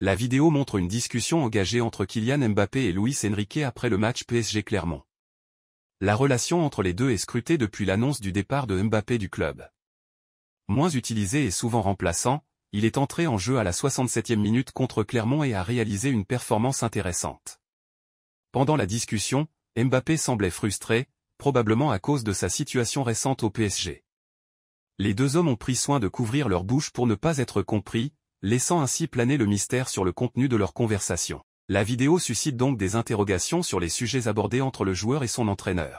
La vidéo montre une discussion engagée entre Kylian Mbappé et Luis Enrique après le match PSG Clermont. La relation entre les deux est scrutée depuis l'annonce du départ de Mbappé du club. Moins utilisé et souvent remplaçant, il est entré en jeu à la 67e minute contre Clermont et a réalisé une performance intéressante. Pendant la discussion, Mbappé semblait frustré, probablement à cause de sa situation récente au PSG. Les deux hommes ont pris soin de couvrir leur bouche pour ne pas être compris, laissant ainsi planer le mystère sur le contenu de leur conversation. La vidéo suscite donc des interrogations sur les sujets abordés entre le joueur et son entraîneur.